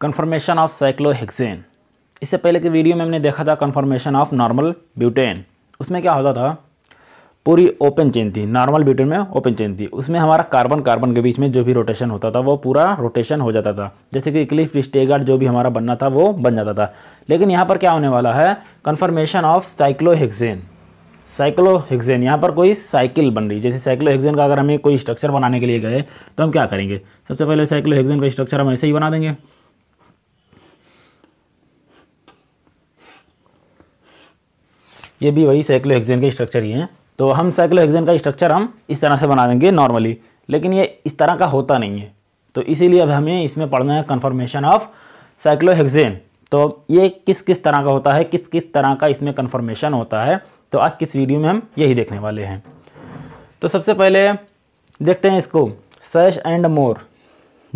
Confirmation of cyclohexane इससे पहले के वीडियो में हमने देखा था कन्फर्मेशन ऑफ नॉर्मल ब्यूटेन उसमें क्या होता था पूरी ओपन चेन थी नॉर्मल ब्यूटेन में ओपन चेन थी उसमें हमारा कार्बन कार्बन के बीच में जो भी रोटेशन होता था वो पूरा रोटेशन हो जाता था जैसे कि क्लिफ स्टेगार्ड जो भी हमारा बनना था वो बन जाता था लेकिन यहाँ पर क्या होने वाला है कन्फर्मेशन ऑफ साइक्लोहेक्सेन साइक्लोहेक्सेन यहाँ पर कोई साइकिल बन रही जैसे साइक्लोहेक्सेन का अगर हमें कोई स्ट्रक्चर बनाने के लिए गए तो हम क्या करेंगे सबसे पहले साइक्लोहेक्सेन का स्ट्रक्चर हम ऐसे ही बना देंगे ये भी वही साइक्लो के स्ट्रक्चर ही हैं तो हम साइक्लो का स्ट्रक्चर हम इस तरह से बना देंगे नॉर्मली लेकिन ये इस तरह का होता नहीं है तो इसीलिए अब हमें इसमें पढ़ना है कन्फर्मेशन ऑफ साइक्लो तो ये किस किस तरह का होता है किस किस तरह का इसमें कन्फर्मेशन होता है तो आज किस वीडियो में हम यही देखने वाले हैं तो सबसे पहले देखते हैं इसको सैश एंड मोर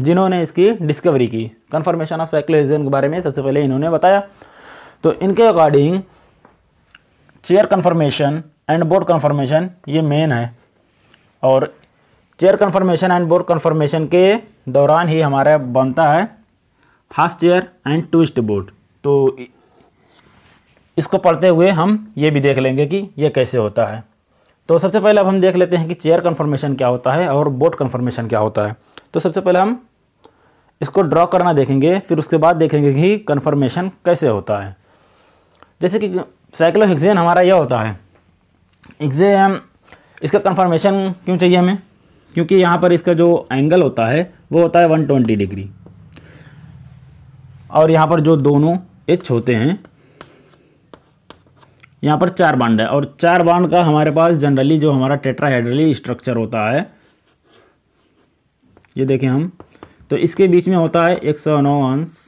जिन्होंने इसकी डिस्कवरी की कन्फर्मेशन ऑफ साइक्लोहेजन के बारे में सबसे पहले इन्होंने बताया तो इनके according chair conformation and boat conformation ये मेन है और chair conformation and boat conformation के दौरान ही हमारा बनता है half chair and twist boat तो इसको पढ़ते हुए हम ये भी देख लेंगे कि ये कैसे होता है तो सबसे पहले अब हम देख लेते हैं कि चेयर कन्फर्मेशन क्या होता है और बोर्ड कन्फर्मेशन क्या होता है तो सबसे पहले हम इसको ड्रॉ करना देखेंगे फिर उसके बाद देखेंगे कि कन्फर्मेशन कैसे होता है जैसे कि साइक्लोहेक्सेन हमारा यह होता है एग्जेम इसका कन्फर्मेशन क्यों चाहिए हमें क्योंकि यहाँ पर इसका जो एंगल होता है वो होता है 120 डिग्री और यहाँ पर जो दोनों एच होते हैं यहाँ पर चार बांड है और चार बांड का हमारे पास जनरली जो हमारा टेट्राहेड्रली स्ट्रक्चर होता है ये देखें हम तो इसके बीच में होता है एक सौ नौ अंश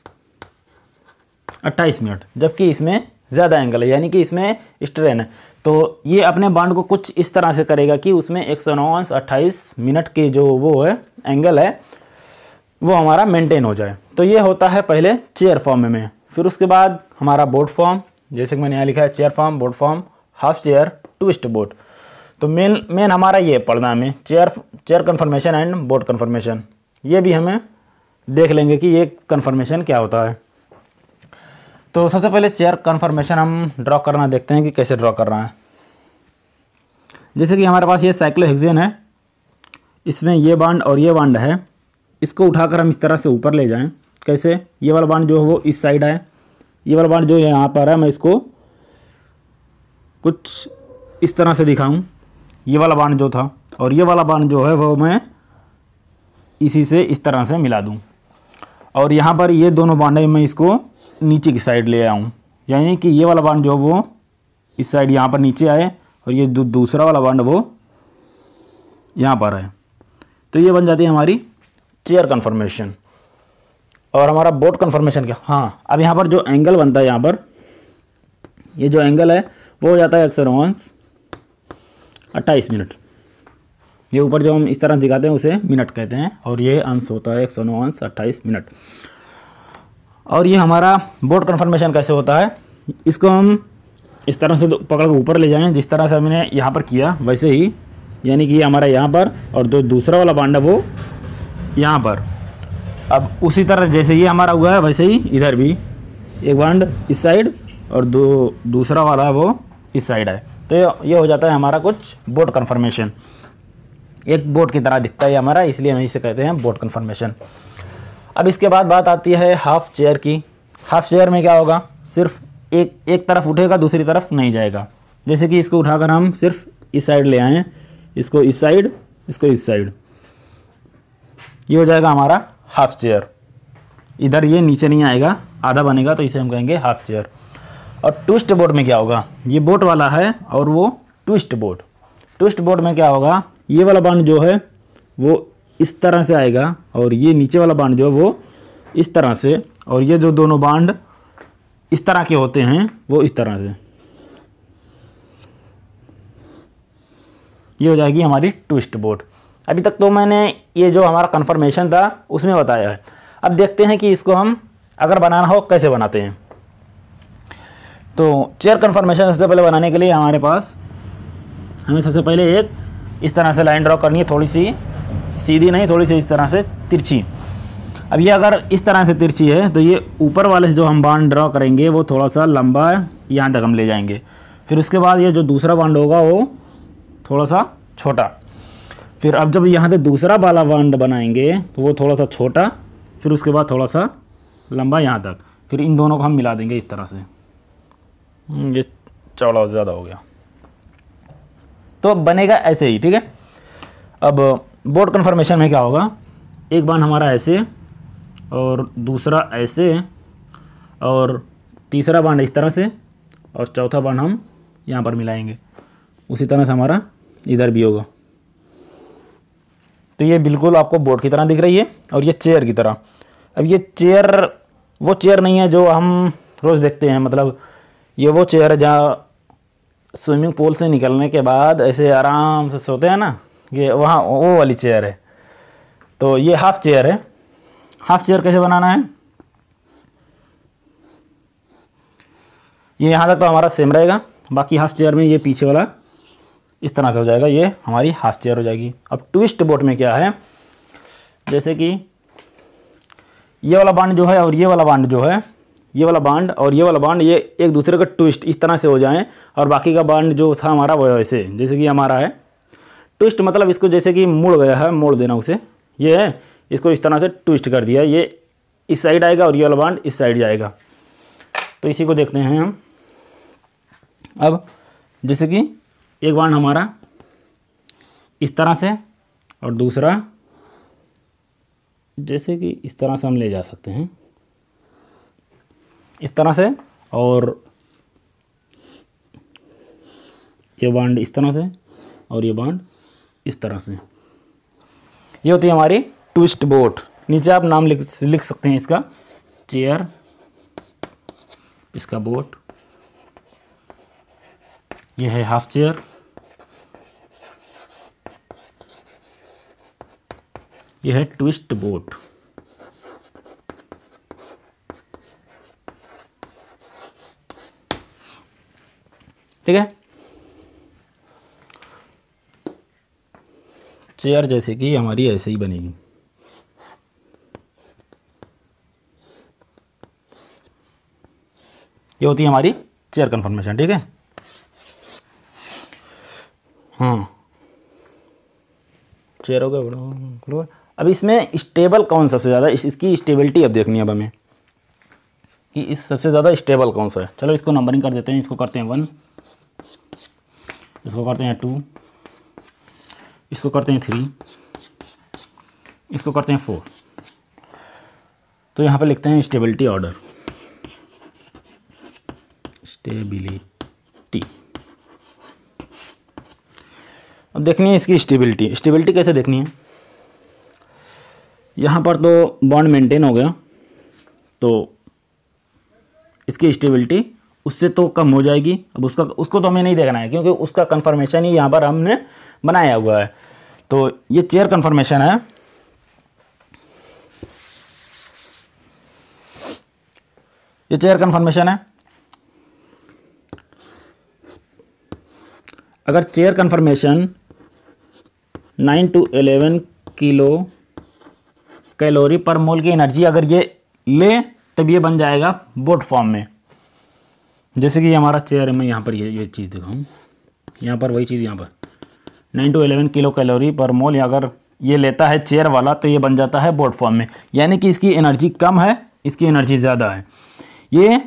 अट्ठाईस मिनट जबकि इसमें ज़्यादा एंगल है यानी कि इसमें स्ट्रेन है तो ये अपने बांड को कुछ इस तरह से करेगा कि उसमें एक सौ नौ मिनट के जो वो है एंगल है वो हमारा मेंटेन हो जाए तो ये होता है पहले चेयर फॉर्म में फिर उसके बाद हमारा बोर्ड फॉर्म जैसे कि मैंने यहाँ लिखा है chair form boat form half chair twist boat तो मेन मेन हमारा ये पढ़ना हमें chair chair conformation and boat conformation ये भी हमें देख लेंगे कि ये कन्फर्मेशन क्या होता है तो सबसे पहले चेयर कन्फर्मेशन हम ड्रॉ करना देखते हैं कि कैसे ड्रॉ करना है जैसे कि हमारे पास ये साइक्लोहेक्सेन है इसमें ये बांड और ये बांड है इसको उठाकर हम इस तरह से ऊपर ले जाएं कैसे ये वाला बांड जो है वो इस साइड है ये वाला बांड जो यहाँ पर है मैं इसको कुछ इस तरह से दिखाऊँ ये वाला बांड जो था और ये वाला बांड जो है वो मैं इसी से इस तरह से मिला दूँ और यहाँ पर ये दोनों बांड है मैं इसको नीचे की साइड ले आऊँ यानी कि ये वाला बांड जो है वो इस साइड यहाँ पर नीचे आए और ये दूसरा वाला बांड वो यहाँ पर आए तो ये बन जाती है हमारी चेयर कन्फर्मेशन और हमारा बोट कन्फर्मेशन क्या हाँ अब यहाँ पर जो एंगल बनता है यहाँ पर ये जो एंगल है वो हो जाता है अक्सर वंस अट्ठाईस मिनट ये ऊपर जो हम इस तरह दिखाते हैं उसे मिनट कहते हैं और ये अंश होता है एक सौ नौ अंश अट्ठाईस मिनट और ये हमारा बोट कन्फर्मेशन कैसे होता है इसको हम इस तरह से पकड़ के ऊपर ले जाएँ जिस तरह से हमने यहाँ पर किया वैसे ही यानी कि ये हमारा यहाँ पर और जो दूसरा वाला बांड है वो यहाँ पर अब उसी तरह जैसे ये हमारा हुआ है वैसे ही इधर भी एक बांड इस साइड और दो दूसरा वाला है वो इस साइड है तो ये हो जाता है हमारा कुछ बोट कन्फर्मेशन एक बोट की तरह दिखता है हमारा इसलिए हम इसे कहते हैं बोट कन्फर्मेशन अब इसके बाद बात आती है हाफ चेयर की हाफ चेयर में क्या होगा सिर्फ एक एक तरफ उठेगा दूसरी तरफ नहीं जाएगा जैसे कि इसको उठाकर हम सिर्फ इस साइड ले आए इसको इस साइड इसको इस साइड ये हो जाएगा हमारा हाफ चेयर इधर ये नीचे नहीं आएगा आधा बनेगा तो इसे हम कहेंगे हाफ चेयर और ट्विस्ट बोर्ड में क्या होगा ये बोट वाला है और वो ट्विस्ट बोर्ड ट्विस्ट बोर्ड में क्या होगा ये वाला बांध जो है वो इस तरह से आएगा और ये नीचे वाला बांड जो है वो इस तरह से और ये जो दोनों बांड इस तरह के होते हैं वो इस तरह से ये हो जाएगी हमारी ट्विस्ट बोर्ड अभी तक तो मैंने ये जो हमारा कन्फर्मेशन था उसमें बताया है अब देखते हैं कि इसको हम अगर बनाना हो कैसे बनाते हैं तो चेयर कन्फर्मेशन सबसे पहले बनाने के लिए हमारे पास हमें सबसे पहले एक इस तरह से लाइन ड्रॉ करनी है थोड़ी सी सीधी नहीं थोड़ी सी इस तरह से तिरछी अब ये अगर इस तरह से तिरछी है तो ये ऊपर वाले से जो हम बांध ड्रा करेंगे वो थोड़ा सा लंबा है यहाँ तक हम ले जाएंगे फिर उसके बाद ये जो दूसरा बांड होगा वो थोड़ा सा छोटा फिर अब जब यहाँ से दूसरा वाला बांध बनाएंगे तो वो थोड़ा सा छोटा फिर उसके बाद थोड़ा सा लंबा यहाँ तक फिर इन दोनों को हम मिला देंगे इस तरह से हम्म, ये चौड़ा ज़्यादा हो गया तो बनेगा ऐसे ही ठीक है अब बोर्ड कन्फर्मेशन में क्या होगा एक बांध हमारा ऐसे और दूसरा ऐसे और तीसरा बांध इस तरह से और चौथा बांध हम यहाँ पर मिलाएंगे उसी तरह से हमारा इधर भी होगा तो ये बिल्कुल आपको बोर्ड की तरह दिख रही है और ये चेयर की तरह अब ये चेयर वो चेयर नहीं है जो हम रोज़ देखते हैं मतलब ये वो चेयर है जहाँ स्विमिंग पूल से निकलने के बाद ऐसे आराम से सोते हैं ना ये वहाँ वो वाली चेयर है तो ये हाफ चेयर है हाफ चेयर कैसे बनाना है ये यहाँ तक तो हमारा सेम रहेगा बाकी हाफ चेयर में ये पीछे वाला इस तरह से हो जाएगा ये हमारी हाफ चेयर हो जाएगी अब ट्विस्ट बोट में क्या है जैसे कि ये वाला बांड जो है और ये वाला बांड जो है ये वाला बांड और ये वाला बांड ये एक दूसरे का ट्विस्ट इस तरह से हो जाएं और बाकी का बांड जो था हमारा वो वैसे जैसे कि हमारा है ट्विस्ट मतलब इसको जैसे कि मुड़ गया है मोड़ देना उसे ये है इसको इस तरह से ट्विस्ट कर दिया ये इस साइड आएगा और ये वाला बांड इस साइड जाएगा तो इसी को देखते हैं हम अब जैसे कि एक बांड हमारा इस तरह से और दूसरा जैसे कि इस तरह से हम ले जा सकते हैं इस तरह से और ये बांड इस तरह से और ये बांड इस तरह से ये होती है हमारी ट्विस्ट बोट नीचे आप नाम लिख लिख सकते हैं इसका चेयर इसका बोट ये है हाफ चेयर ये है ट्विस्ट बोट ठीक है चेयर जैसे कि हमारी ऐसे ही बनेगी ये होती है हमारी चेयर कन्फर्मेशन ठीक है हाँ चेयर हो गया अब इसमें स्टेबल कौन सबसे ज़्यादा इस, इसकी स्टेबिलिटी अब देखनी है अब हमें कि इस सबसे ज़्यादा स्टेबल कौन सा है चलो इसको नंबरिंग कर देते हैं इसको करते हैं वन इसको करते हैं टू इसको करते हैं थ्री इसको करते हैं फोर तो यहाँ पर लिखते हैं स्टेबिलिटी ऑर्डर स्टेबिलिटी अब देखनी है इसकी स्टेबिलिटी स्टेबिलिटी कैसे देखनी है यहाँ पर तो बॉन्ड मेंटेन हो गया तो इसकी स्टेबिलिटी उससे तो कम हो जाएगी अब उसका उसको तो हमें नहीं देखना है क्योंकि उसका कंफर्मेशन ही यहाँ पर हमने बनाया हुआ है तो ये चेयर कन्फर्मेशन है ये चेयर कन्फर्मेशन है अगर chair conformation nine to eleven kilo calorie per mole की एनर्जी अगर ये ले तब ये बन जाएगा बोट फॉर्म में जैसे कि हमारा चेयर है मैं यहाँ पर ये ये चीज़ दिखाऊँ यहाँ पर वही चीज़ यहाँ पर nine to eleven kilo calorie per mole अगर ये लेता है चेयर वाला तो ये बन जाता है बोट फॉर्म में यानी कि इसकी एनर्जी कम है इसकी एनर्जी ज़्यादा है ये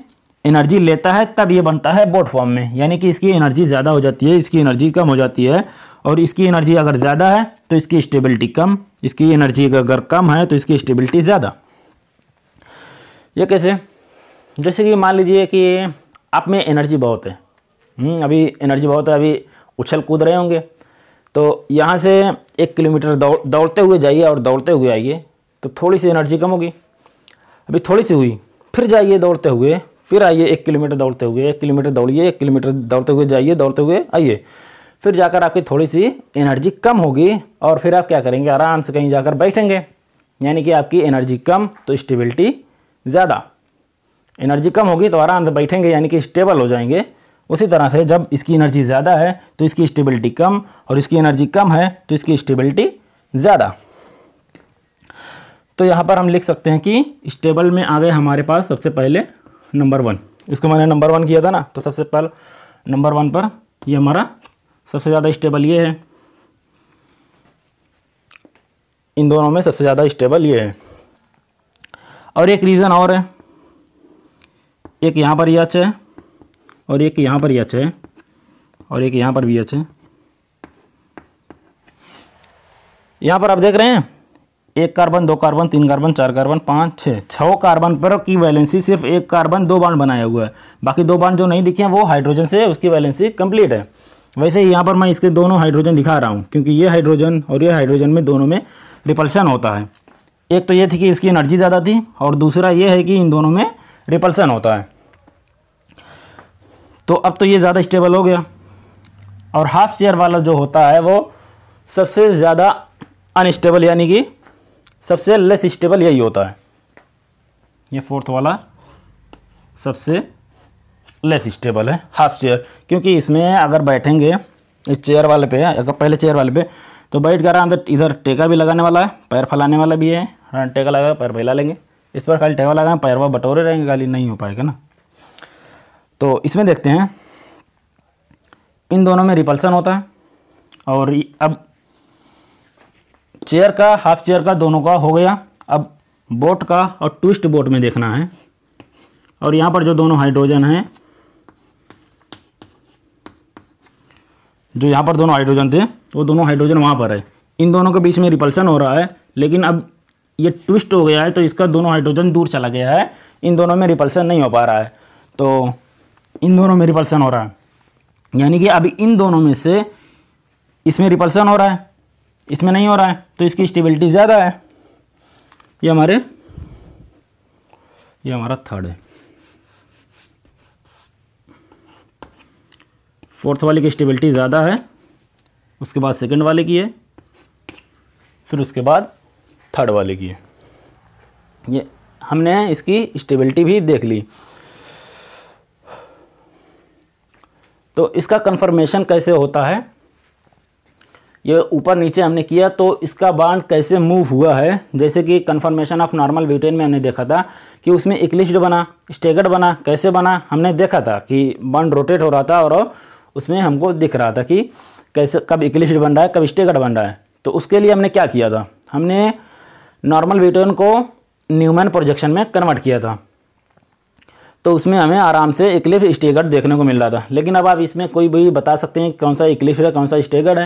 एनर्जी लेता है तब ये बनता है बोट फॉर्म में यानी कि इसकी एनर्जी ज़्यादा हो जाती है इसकी एनर्जी कम हो जाती है और इसकी एनर्जी अगर ज़्यादा है तो इसकी स्टेबिलिटी कम इसकी एनर्जी अगर कम है तो इसकी स्टेबिलिटी ज़्यादा ये कैसे जैसे कि मान लीजिए कि आप में एनर्जी बहुत है हम्म, अभी एनर्जी बहुत है अभी उछल कूद रहे होंगे तो यहाँ से एक किलोमीटर दौड़ दौड़ते हुए जाइए और दौड़ते हुए आइए तो थोड़ी सी एनर्जी कम होगी अभी थोड़ी सी हुई फिर जाइए दौड़ते हुए फिर आइए एक किलोमीटर दौड़ते हुए एक किलोमीटर दौड़िए एक किलोमीटर दौड़ते हुए जाइए दौड़ते हुए आइए फिर जाकर आपकी थोड़ी सी एनर्जी कम होगी और फिर आप क्या करेंगे आराम से कहीं जाकर बैठेंगे यानी कि आपकी एनर्जी कम तो स्टेबिलिटी ज़्यादा एनर्जी कम होगी तो आराम से बैठेंगे यानी कि स्टेबल हो जाएंगे उसी तरह से जब इसकी एनर्जी ज़्यादा है तो इसकी स्टेबिलिटी कम और इसकी एनर्जी कम है तो इसकी स्टेबिलिटी ज़्यादा तो यहाँ पर हम लिख सकते हैं कि स्टेबल में आ गए हमारे पास सबसे पहले नंबर वन इसको मैंने नंबर वन किया था ना तो सबसे पहले नंबर वन पर ये हमारा सबसे ज़्यादा स्टेबल ये है इन दोनों में सबसे ज़्यादा स्टेबल ये है और एक रीज़न और है एक यहाँ पर यह अच्छा है और एक यहाँ पर यच है और एक यहाँ पर भी यच है यहाँ पर आप देख रहे हैं एक कार्बन दो कार्बन तीन कार्बन चार कार्बन पाँच छः छः कार्बन पर की वैलेंसी सिर्फ एक कार्बन दो बाड बनाया हुआ है बाकी दो बाड जो नहीं दिखे हैं वो हाइड्रोजन से उसकी वैलेंसी कंप्लीट है वैसे ही यहाँ पर मैं इसके दोनों हाइड्रोजन दिखा रहा हूँ क्योंकि ये हाइड्रोजन और ये हाइड्रोजन में दोनों में रिपल्सन होता है एक तो ये थी कि इसकी एनर्जी ज़्यादा थी और दूसरा ये है कि इन दोनों में रिपल्सन होता है तो अब तो ये ज़्यादा स्टेबल हो गया और हाफ चेयर वाला जो होता है वो सबसे ज़्यादा अनस्टेबल यानी कि सबसे लेस स्टेबल यही होता है ये फोर्थ वाला सबसे लेस स्टेबल है हाफ चेयर क्योंकि इसमें अगर बैठेंगे इस चेयर वाले पे अगर पहले चेयर वाले पे तो बैठ कर आराम से इधर टेका भी लगाने वाला है पैर फैलाने वाला भी है हाँ, टेका लगा पैर फैला लेंगे इस पर खाली टेका लगाएं पैर वह बटोरे रहेंगे खाली नहीं हो पाएगा ना तो इसमें देखते हैं इन दोनों में रिपल्सन होता है और अब चेयर का हाफ चेयर का दोनों का हो गया अब बोट का और ट्विस्ट बोट में देखना है और यहाँ पर जो दोनों हाइड्रोजन हैं जो यहाँ पर दोनों हाइड्रोजन थे वो दोनों हाइड्रोजन वहाँ पर है इन दोनों के बीच में रिपल्सन हो रहा है लेकिन अब ये ट्विस्ट हो गया है तो इसका दोनों हाइड्रोजन दूर चला गया है इन दोनों में रिपल्सन नहीं हो पा रहा है तो इन दोनों में रिपल्सन हो रहा है यानी कि अभी इन दोनों में से इसमें रिपल्सन हो रहा है इसमें नहीं हो रहा है तो इसकी स्टेबिलिटी ज़्यादा है ये हमारे ये हमारा थर्ड है फोर्थ वाले की स्टेबिलिटी ज़्यादा है उसके बाद सेकंड वाले की है फिर उसके बाद थर्ड वाले की है ये हमने इसकी स्टेबिलिटी भी देख ली तो इसका कन्फर्मेशन कैसे होता है ये ऊपर नीचे हमने किया तो इसका बांड कैसे मूव हुआ है जैसे कि कन्फर्मेशन ऑफ नॉर्मल ब्यूटेन में हमने देखा था कि उसमें इक्लिश्ड बना स्टेगर्ड बना कैसे बना हमने देखा था कि बांड रोटेट हो रहा था और उसमें हमको दिख रहा था कि कैसे कब इक्लिश्ड बन रहा है कब स्टेगर्ड बन रहा है तो उसके लिए हमने क्या किया था हमने नॉर्मल ब्यूटेन को न्यूमैन प्रोजेक्शन में कन्वर्ट किया था तो उसमें हमें आराम से इक्लिफ स्टेगर देखने को मिल रहा था लेकिन अब आप इसमें कोई भी बता सकते हैं कौन सा इक्लिफ है कौन सा स्टेगर है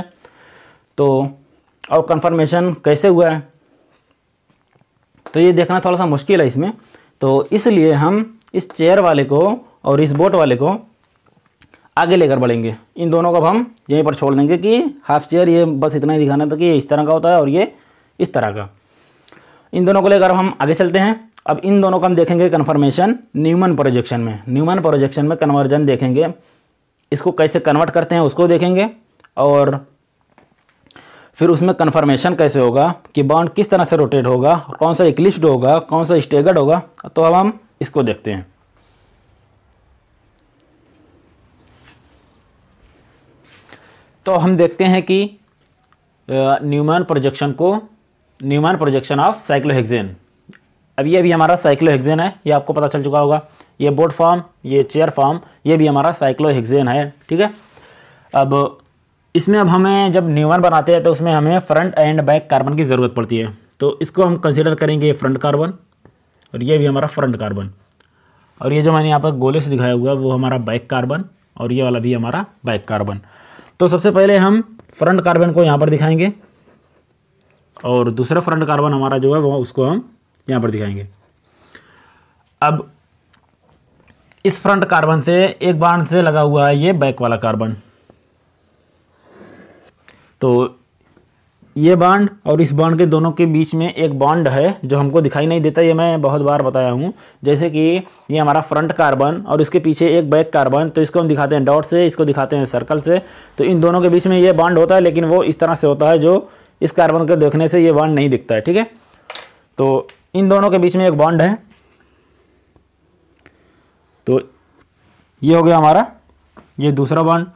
तो और कन्फर्मेशन कैसे हुआ है तो ये देखना थोड़ा सा मुश्किल है इसमें तो इसलिए हम इस चेयर वाले को और इस बोट वाले को आगे लेकर बढ़ेंगे इन दोनों को अब हम यहीं पर छोड़ देंगे कि हाफ चेयर ये बस इतना ही दिखाना था कि ये इस तरह का होता है और ये इस तरह का इन दोनों को लेकर हम आगे चलते हैं अब इन दोनों का हम देखेंगे कन्फर्मेशन न्यूमन प्रोजेक्शन में न्यूमन प्रोजेक्शन में कन्वर्जन देखेंगे इसको कैसे कन्वर्ट करते हैं उसको देखेंगे और फिर उसमें कन्फर्मेशन कैसे होगा कि बॉन्ड किस तरह से रोटेट होगा कौन सा इक्लिप्ड होगा कौन सा स्टेगर्ड होगा तो अब हम इसको देखते हैं तो हम देखते हैं कि न्यूमान प्रोजेक्शन को न्यूमान प्रोजेक्शन ऑफ साइक्लोहेक्सेन अब ये भी हमारा साइक्लोहेक्सेन है ये आपको पता चल चुका होगा ये बोर्ड फॉर्म ये चेयर फॉर्म ये भी हमारा साइक्लोहेक्सेन है ठीक है अब इसमें अब हमें जब न्यूवन बनाते हैं तो उसमें हमें फ्रंट एंड बैक कार्बन की ज़रूरत पड़ती है तो इसको हम कंसिडर करेंगे फ्रंट कार्बन और ये भी हमारा फ्रंट कार्बन और ये जो मैंने यहाँ पर गोले से दिखाया हुआ वो हमारा बैक कार्बन और ये वाला भी हमारा बैक कार्बन तो सबसे पहले हम फ्रंट कार्बन को यहाँ पर दिखाएंगे और दूसरा फ्रंट कार्बन हमारा जो है वो उसको हम यहाँ पर दिखाएंगे अब इस फ्रंट कार्बन से एक बाण से लगा हुआ है ये बैक वाला कार्बन तो ये बाड और इस बाड के दोनों के बीच में एक बॉन्ड है जो हमको दिखाई नहीं देता ये मैं बहुत बार बताया हूँ जैसे कि ये हमारा फ्रंट कार्बन और इसके पीछे एक बैक कार्बन तो इसको हम दिखाते हैं डॉट से इसको दिखाते हैं सर्कल से तो इन दोनों के बीच में ये बाड होता है लेकिन वो इस तरह से होता है जो इस कार्बन को देखने से ये बाड नहीं दिखता है ठीक है तो इन दोनों के बीच में एक बॉन्ड है तो ये हो गया हमारा ये दूसरा बॉन्ड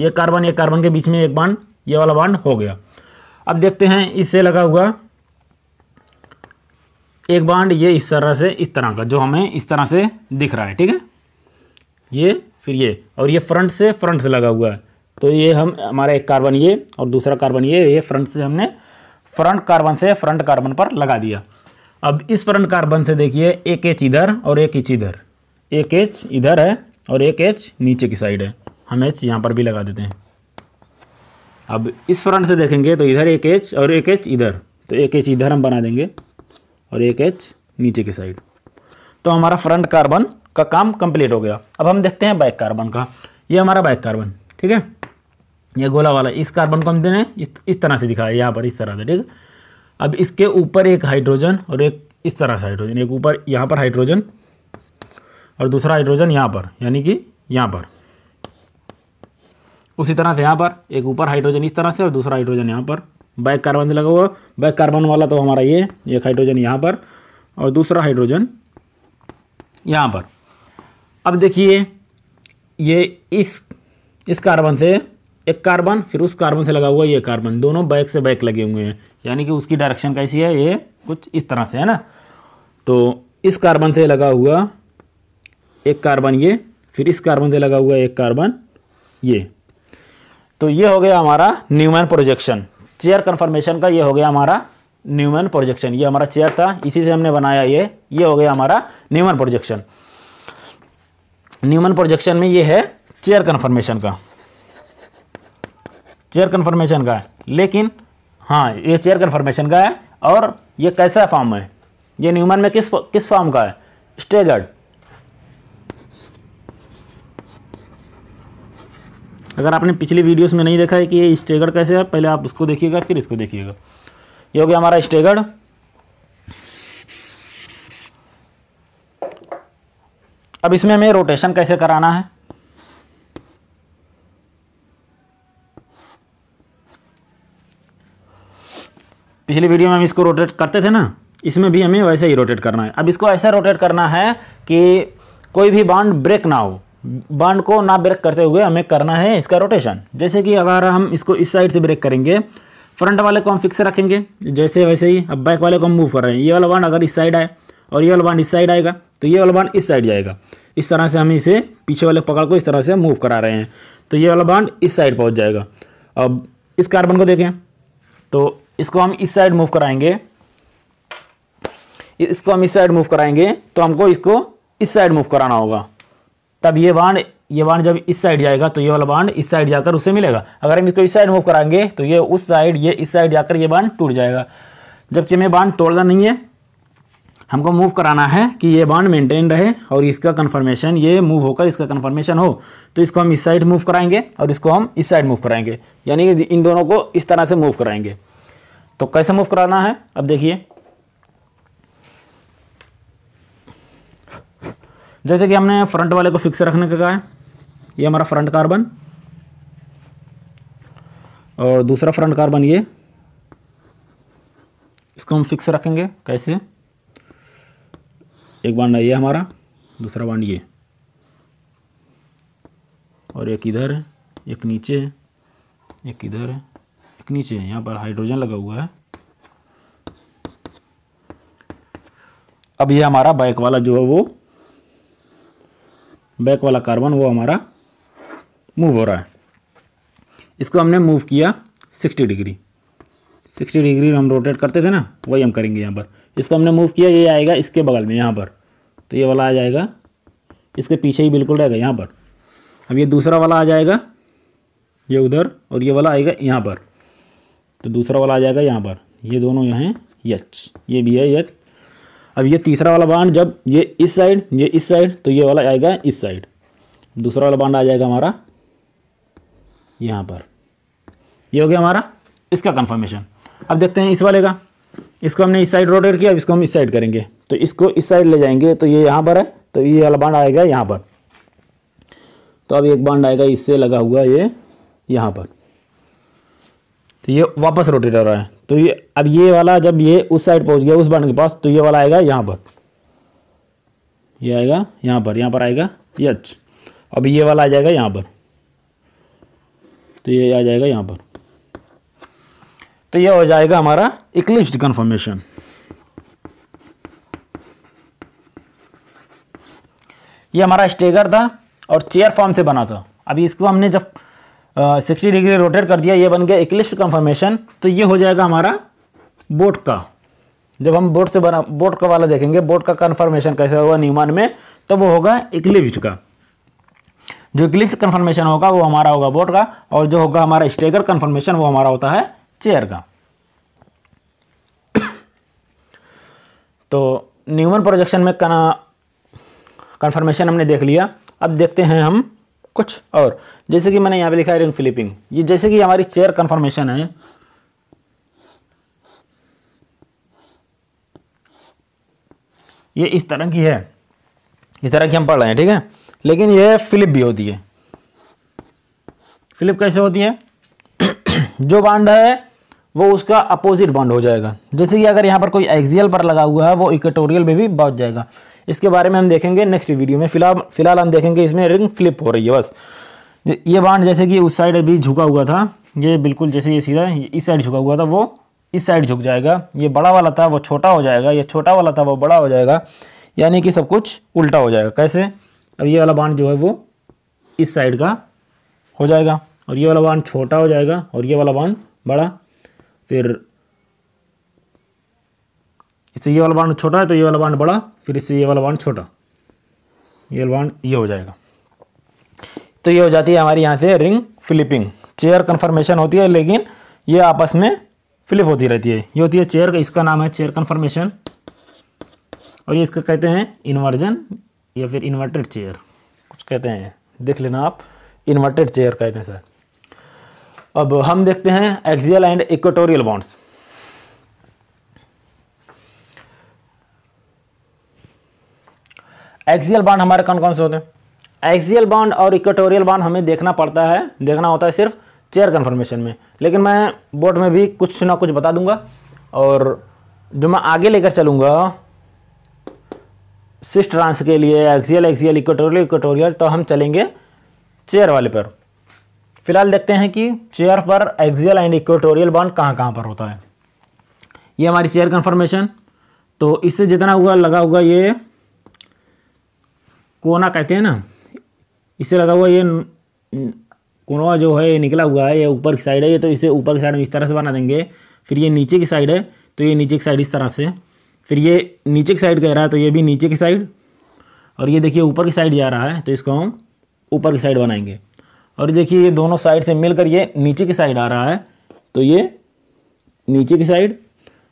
ये कार्बन ये कार्बन के बीच में एक बॉन्ड ये वाला बॉन्ड हो गया अब देखते हैं इससे लगा हुआ एक बाड ये इस तरह से इस तरह का जो हमें इस तरह से दिख रहा है ठीक है ये फिर ये और ये फ्रंट से फ्रंट से लगा हुआ है तो ये हम हमारा एक कार्बन ये और दूसरा कार्बन ये ये फ्रंट से हमने फ्रंट कार्बन से फ्रंट कार्बन पर लगा दिया अब इस फ्रंट कार्बन से देखिए एक एच इधर और एक एच इधर एक एच इधर है और एक एच नीचे की साइड है हम एच यहाँ पर भी लगा देते हैं अब इस फ्रंट से देखेंगे तो इधर एक एच और एक एच इधर तो एक एच इधर हम बना देंगे और एक एच नीचे की साइड तो हमारा फ्रंट कार्बन का काम कंप्लीट हो गया अब हम देखते हैं बैक कार्बन का ये हमारा बैक कार्बन ठीक है ये गोला वाला इस कार्बन को हम देने इस इस तरह से दिखाया यहाँ पर इस तरह से ठीक अब इसके ऊपर एक हाइड्रोजन और एक इस तरह से हाइड्रोजन एक ऊपर यहाँ पर हाइड्रोजन और दूसरा हाइड्रोजन यहाँ पर यानी कि यहाँ पर उसी तरह से यहाँ पर एक ऊपर हाइड्रोजन इस तरह से और दूसरा हाइड्रोजन यहाँ पर बैक कार्बन लगा हुआ बैक कार्बन वाला तो हमारा ये एक हाइड्रोजन यहाँ पर और दूसरा हाइड्रोजन यहाँ पर अब देखिए ये इस इस कार्बन से एक कार्बन फिर उस कार्बन से लगा हुआ ये कार्बन दोनों बैक से बैक लगे हुए हैं यानी कि उसकी डायरेक्शन कैसी है ये कुछ इस तरह से है ना तो इस कार्बन से लगा हुआ एक कार्बन ये फिर इस कार्बन से लगा हुआ एक कार्बन ये तो ये हो गया हमारा न्यूमैन प्रोजेक्शन चेयर कन्फर्मेशन का ये हो गया हमारा न्यूमैन प्रोजेक्शन ये हमारा चेयर था इसी से हमने बनाया ये ये हो गया हमारा न्यूमैन प्रोजेक्शन न्यूमन प्रोजेक्शन में ये है चेयर कन्फर्मेशन का चेयर कन्फर्मेशन का है लेकिन हाँ ये चेयर कन्फर्मेशन का है और ये कैसा फॉर्म है ये न्यूमन में किस किस फॉर्म का है स्टेगर्ड अगर आपने पिछली वीडियोस में नहीं देखा है कि ये स्टेगर्ड कैसे है पहले आप उसको देखिएगा फिर इसको देखिएगा ये हो गया हमारा स्टेगर्ड अब इसमें हमें रोटेशन कैसे कराना है पिछली वीडियो में हम इसको रोटेट करते थे ना इसमें भी हमें वैसे ही रोटेट करना है अब इसको ऐसा रोटेट करना है कि कोई भी बाउंड ब्रेक ना हो बाउंड को ना ब्रेक करते हुए हमें करना है इसका रोटेशन जैसे कि अगर हम इसको इस साइड से ब्रेक करेंगे फ्रंट वाले को हम फिक्स रखेंगे जैसे वैसे ही अब बैक वाले को हम मूव कर रहे हैं ये वाला बाउंड अगर इस साइड आए और ये वाला बाउंड इस साइड आएगा तो ये वाला बाउंड इस साइड जाएगा इस तरह से हम इसे पीछे वाले पकड़ को इस तरह से मूव करा रहे हैं तो ये वाला बाउंड इस साइड पहुँच जाएगा अब इस कार्बन को देखें तो इसको हम इस साइड मूव कराएंगे इसको हम इस साइड मूव कराएंगे तो हमको इसको इस साइड मूव कराना होगा तब ये बांड ये बांड जब इस साइड जाएगा तो ये वाला बांड इस साइड जाकर उसे मिलेगा अगर हम इसको इस साइड मूव कराएंगे तो ये उस साइड ये इस साइड जाकर ये बांड टूट जाएगा जबकि हमें बांड तोड़ना नहीं है हमको मूव कराना है कि ये बांड मेंटेन रहे और इसका कन्फर्मेशन ये मूव होकर इसका कन्फर्मेशन हो तो इसको हम इस साइड मूव कराएंगे और इसको हम इस साइड मूव कराएंगे यानी कि इन दोनों को इस तरह से मूव कराएंगे तो कैसे मूव कराना है अब देखिए जैसे कि हमने फ्रंट वाले को फिक्स रखने का कहा है ये हमारा फ्रंट कार्बन और दूसरा फ्रंट कार्बन ये इसको हम फिक्स रखेंगे कैसे एक बांड ये हमारा दूसरा बांड ये और एक इधर है एक नीचे है एक इधर है नीचे यहाँ पर हाइड्रोजन लगा हुआ है अब ये हमारा बैक वाला जो है वो बैक वाला कार्बन वो हमारा मूव हो रहा है इसको हमने मूव किया सिक्सटी डिग्री सिक्सटी डिग्री हम रोटेट करते थे ना वही हम करेंगे यहाँ पर इसको हमने मूव किया ये आएगा इसके बगल में यहाँ पर तो ये वाला आ जाएगा इसके पीछे ही बिल्कुल रहेगा यहाँ पर अब ये दूसरा वाला आ जाएगा ये उधर और ये वाला आएगा यहाँ पर तो दूसरा वाला आ जाएगा यहाँ पर ये दोनों यहाँ हैं यच ये भी है यच अब ये तीसरा वाला बांड जब ये इस साइड ये इस साइड तो ये वाला आएगा इस साइड दूसरा वाला बांड आ जाएगा हमारा यहाँ पर ये हो गया हमारा इसका कन्फर्मेशन अब देखते हैं इस वाले का इसको हमने इस साइड रोटेट किया अब इसको हम इस साइड करेंगे तो इसको इस साइड ले जाएंगे तो ये यहाँ पर है तो ये वाला बांड आएगा यहाँ पर तो अब एक बांड आएगा इससे लगा हुआ ये यहाँ पर तो ये वापस रोटेट हो रहा है तो ये अब ये वाला जब ये उस साइड पहुंच गया उस बटन के पास तो ये वाला आएगा यहाँ पर ये आएगा यहाँ पर यहाँ पर आएगा यच अच्छा। अब ये वाला आ जाएगा यहाँ पर तो ये आ जाएगा यहाँ पर तो ये हो जाएगा हमारा इक्लिप्स कन्फर्मेशन ये हमारा स्टेगर था और चेयर फॉर्म से बना था अभी इसको हमने जब सिक्सटी डिग्री रोटेट कर दिया ये बन गया इक्लिप्स कन्फर्मेशन तो ये हो जाएगा हमारा बोट का जब हम बोट से बना बोट का वाला देखेंगे बोट का कन्फर्मेशन कैसे होगा न्यूमान में तो वो होगा इक्लिप्स का जो इक्लिप्स कन्फर्मेशन होगा वो हमारा होगा बोट का और जो होगा हमारा स्टेगर कन्फर्मेशन वो हमारा होता है चेयर का तो न्यूमन प्रोजेक्शन में कन्फर्मेशन हमने देख लिया अब देखते हैं हम कुछ और जैसे कि मैंने यहाँ पे लिखा है रिंग फ्लिपिंग ये जैसे कि हमारी चेयर कन्फर्मेशन है ये इस तरह की है इस तरह की हम पढ़ रहे हैं ठीक है लेकिन ये फ्लिप भी होती है फ्लिप कैसे होती है जो बांड है वो उसका अपोजिट बॉन्ड हो जाएगा जैसे कि अगर यहाँ पर कोई एक्जियल पर लगा हुआ है वो इक्वेटोरियल में भी बच जाएगा इसके बारे में हम देखेंगे नेक्स्ट वीडियो में फिलहाल फिलहाल हम देखेंगे इसमें रिंग फ्लिप हो रही है बस ये बांड जैसे कि उस साइड अभी झुका हुआ था ये बिल्कुल जैसे ये सीधा इस साइड झुका हुआ था वो इस साइड झुक जाएगा ये बड़ा वाला था वो छोटा हो जाएगा ये छोटा वाला था वो बड़ा हो जाएगा यानी कि सब कुछ उल्टा हो जाएगा कैसे अब ये वाला बांड जो है वो इस साइड का हो जाएगा और ये वाला बांध छोटा हो जाएगा और ये वाला बांध बड़ा फिर इससे ये वाला बाड छोटा है तो ये वाला बाड बड़ा फिर इससे ये वाला बाड छोटा ये वाला बाड ये हो जाएगा तो ये हो जाती है हमारी यहाँ से रिंग फ्लिपिंग चेयर कन्फर्मेशन होती है लेकिन ये आपस में फ्लिप होती रहती है ये होती है चेयर का इसका नाम है चेयर कन्फर्मेशन और ये इसका कहते हैं इन्वर्जन या फिर इन्वर्टेड चेयर कुछ कहते हैं देख लेना आप इन्वर्टेड चेयर कहते हैं सर अब हम देखते हैं axial and equatorial bonds axial bond हमारे कौन कौन से होते हैं एक्सियल बॉन्ड और इक्वेटोरियल बॉन्ड हमें देखना पड़ता है देखना होता है सिर्फ चेयर कन्फर्मेशन में लेकिन मैं बोर्ड में भी कुछ ना कुछ बता दूंगा और जो मैं आगे लेकर चलूँगा सिस्ट के लिए एक्सियल एक्सियल इक्वेटोरियल इक्वेटोरियल तो हम चलेंगे चेयर वाले पर फिलहाल देखते हैं कि चेयर पर एक्जियल एंड इक्वेटोरियल बॉन्ड कहाँ कहाँ पर होता है ये हमारी चेयर कन्फर्मेशन तो इससे जितना हुआ लगा हुआ ये कोना कहते हैं ना इससे लगा हुआ ये कोना जो है ये निकला हुआ है ये ऊपर की साइड है ये तो इसे ऊपर की साइड में इस तरह से बना देंगे फिर ये नीचे की साइड है तो ये नीचे की साइड इस तरह से फिर ये नीचे की साइड कह रहा है तो ये भी नीचे की साइड और ये देखिए ऊपर की साइड जा रहा है तो इसको हम ऊपर की साइड बनाएंगे और देखिए ये दोनों साइड से मिलकर ये नीचे की साइड आ रहा है तो ये नीचे की साइड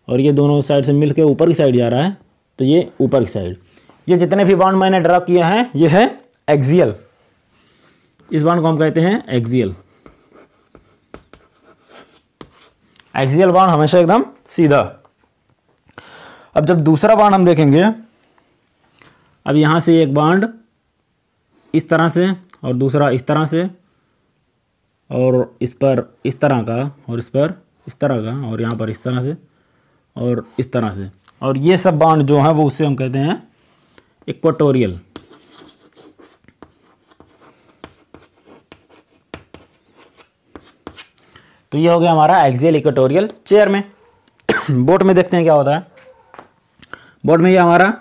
और ये दोनों साइड से मिलकर ऊपर की साइड जा रहा है तो ये ऊपर की साइड ये जितने भी बाउंड मैंने ड्रा किया है ये है एक्सियल इस बाउंड को हम कहते हैं एक्सियल एक्सियल बाउंड हमेशा एकदम सीधा अब जब दूसरा बाउंड हम देखेंगे अब यहां से एक बाउंड इस तरह से और दूसरा इस तरह से और इस पर इस तरह का और इस पर इस तरह का और यहाँ पर इस तरह से और इस तरह से और ये सब बाड जो है वो उसे हम कहते हैं इक्वाटोरियल तो ये हो गया हमारा एक्जियल इक्वाटोरियल चेयर में बोट में देखते हैं क्या होता है बोट में ये हमारा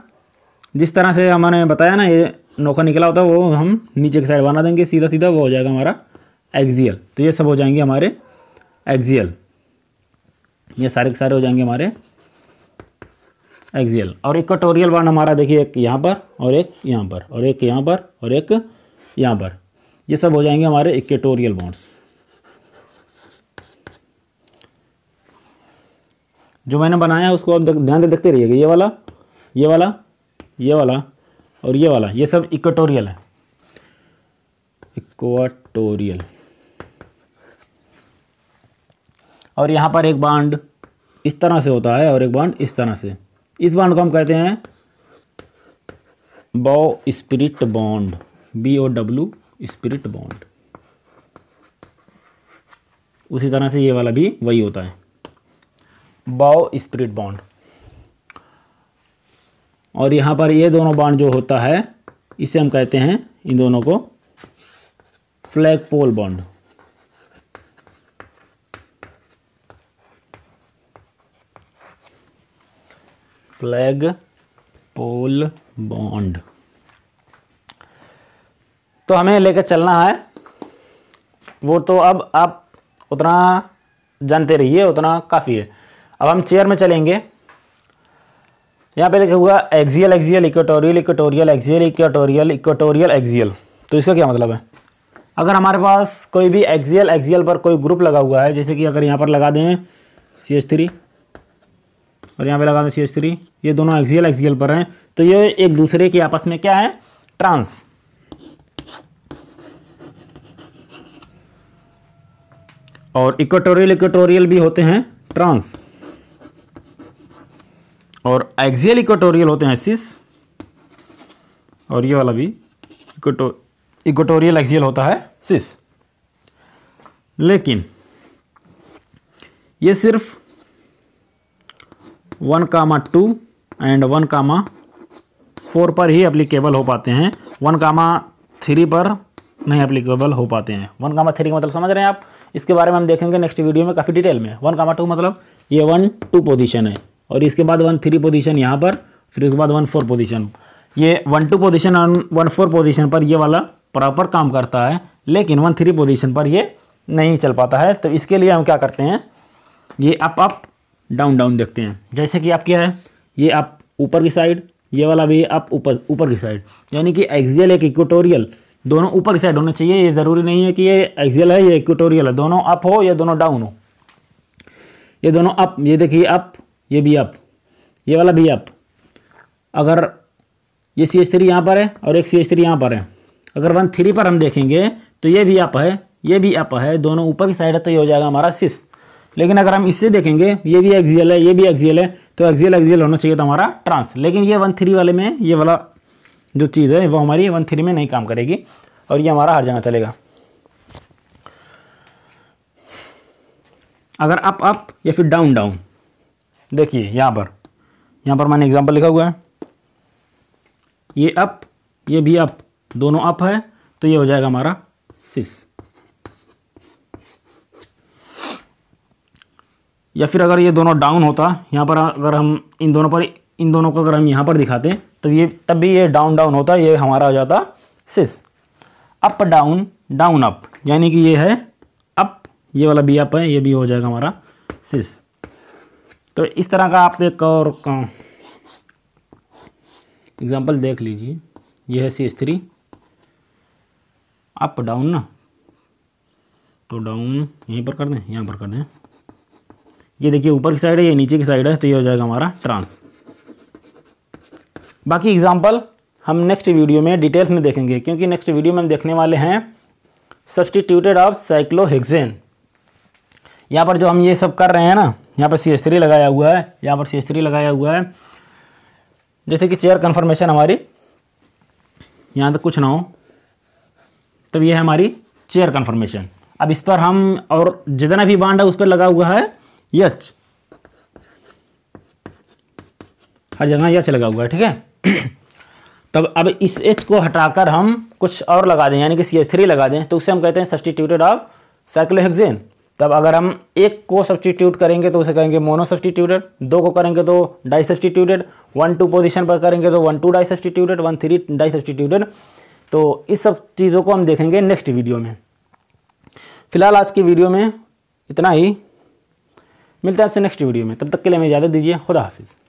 जिस तरह से हमारे बताया ना ये नौका निकला होता है वो हम नीचे की साइड बना देंगे सीधा सीधा वो हो जाएगा हमारा एक्जियल तो ये सब हो जाएंगे हमारे एक्सियल ये सारे के सारे हो जाएंगे हमारे एक्जियल और एक कटोरियल हमारा देखिए एक यहाँ पर और एक यहाँ पर और एक यहाँ पर और एक यहाँ पर ये सब हो जाएंगे हमारे इक्वेटोरियल बॉन्ड्स जो मैंने बनाया है उसको आप ध्यान दे देखते रहिएगा ये वाला ये वाला ये वाला और ये वाला ये सब इक्वेटोरियल है इक्वाटोरियल और यहाँ पर एक बांड इस तरह से होता है और एक बांड इस तरह से इस बांड को हम कहते हैं bow sprit bond B O W sprit bond उसी तरह से ये वाला भी वही होता है बॉ स्पिरिट बॉन्ड और यहाँ पर ये दोनों बांड जो होता है इसे हम कहते हैं इन दोनों को flagpole bond flagpole bond तो हमें लेकर चलना है वो तो अब आप उतना जानते रहिए उतना काफ़ी है अब हम चेयर में चलेंगे यहाँ पे लिखा हुआ axial axial equatorial equatorial axial equatorial equatorial axial तो इसका क्या मतलब है अगर हमारे पास कोई भी एक्जियल एक्जियल पर कोई ग्रुप लगा हुआ है जैसे कि अगर यहाँ पर लगा दें सी एच थ्री और यहाँ पे लगा दें सी एच थ्री ये दोनों एक्सियल एक्सियल पर हैं तो ये एक दूसरे के आपस में क्या है ट्रांस और इक्वेटोरियल इक्वेटोरियल भी होते हैं ट्रांस और एक्सियल इक्वेटोरियल होते हैं सिस और ये वाला भी इक्वेटोरियल एक्सियल होता है सिस लेकिन ये सिर्फ one comma two and one comma four पर ही अप्लीकेबल हो पाते हैं वन कामा थ्री पर नहीं अप्लीकेबल हो पाते हैं वन कामा थ्री का मतलब समझ रहे हैं आप इसके बारे में हम देखेंगे नेक्स्ट वीडियो में काफ़ी डिटेल में वन कामा टू मतलब ये वन टू पोजिशन है और इसके बाद वन थ्री पोजिशन यहाँ पर फिर उसके बाद वन फोर पोजिशन ये वन टू पोजिशन और वन फोर पोजिशन पर ये वाला प्रॉपर काम करता है लेकिन वन थ्री पोजिशन पर ये नहीं चल पाता है तो इसके लिए हम क्या करते हैं ये अप अप डाउन डाउन देखते हैं जैसे कि आप क्या है ये आप ऊपर की साइड ये वाला भी आप ऊपर ऊपर की साइड यानी कि एक्जियल एक इक्वेटोरियल दोनों ऊपर की साइड होना चाहिए ये ज़रूरी नहीं है कि ये एक्जियल है ये इक्वेटोरियल है दोनों अप हो या दोनों डाउन हो ये दोनों अप ये देखिए अप ये भी अप ये वाला भी अप अगर ये सी एच थ्री यहाँ पर है और एक सी एच थ्री यहाँ पर है अगर वन थ्री पर हम देखेंगे तो ये भी अप है ये भी अप है दोनों ऊपर की साइड है तो ये हो जाएगा हमारा सिस लेकिन अगर हम इससे देखेंगे ये भी एक्जियल है ये भी एक्जियल है तो एक्जियल एक्जियल होना चाहिए था हमारा ट्रांस लेकिन ये वन थ्री वाले में ये वाला जो चीज़ है वो हमारी वन थ्री में नहीं काम करेगी और ये हमारा हर जगह चलेगा अगर अप अप या फिर डाउन डाउन देखिए यहाँ पर यहाँ पर मैंने एग्जाम्पल लिखा हुआ है ये अप ये भी अप दोनों अप है तो ये हो जाएगा हमारा सिस या फिर अगर ये दोनों डाउन होता यहाँ पर अगर हम इन दोनों पर इन दोनों को अगर हम यहाँ पर दिखाते तो ये तब भी ये डाउन डाउन होता ये हमारा हो जाता cis up down down up यानी कि ये है अप ये वाला भी अप है ये भी हो जाएगा हमारा सिस तो इस तरह का आप एक और एग्ज़ाम्पल देख लीजिए ये है C S three up down ना तो डाउन यहीं पर कर दें यहाँ पर कर दें ये देखिए ऊपर की साइड है ये नीचे की साइड है तो ये हो जाएगा हमारा ट्रांस बाकी एग्जाम्पल हम नेक्स्ट वीडियो में डिटेल्स में देखेंगे क्योंकि नेक्स्ट वीडियो में हम देखने वाले हैं सब्सटीट्यूटेड ऑफ साइक्लोहेक्सेन यहाँ पर जो हम ये सब कर रहे हैं ना यहाँ पर सी एस थ्री लगाया हुआ है यहाँ पर सी एस थ्री लगाया हुआ है जैसे कि चेयर कन्फर्मेशन हमारी यहाँ तक कुछ ना हो तब ये है हमारी चेयर कन्फर्मेशन अब इस पर हम और जितना भी बांड है उस पर लगा हुआ है यच हर जगह यच लगा हुआ है ठीक है तब अब इस एच को हटाकर हम कुछ और लगा दें यानी कि सी एच थ्री लगा दें तो उसे हम कहते हैं सब्सटीट्यूटेड ऑफ साइक्लोहेक्सेन तब अगर हम एक को सब्सटीट्यूट करेंगे तो उसे कहेंगे मोनो सब्सटीट्यूटेड दो को करेंगे तो di substituted one two position पर करेंगे तो one two di substituted one three di substituted तो इस सब चीज़ों को हम देखेंगे नेक्स्ट वीडियो में फिलहाल आज की वीडियो में इतना ही मिलता है आपसे नेक्स्ट वीडियो में तब तक के लिए हमें इजाज़त दीजिए खुदा हाफिज़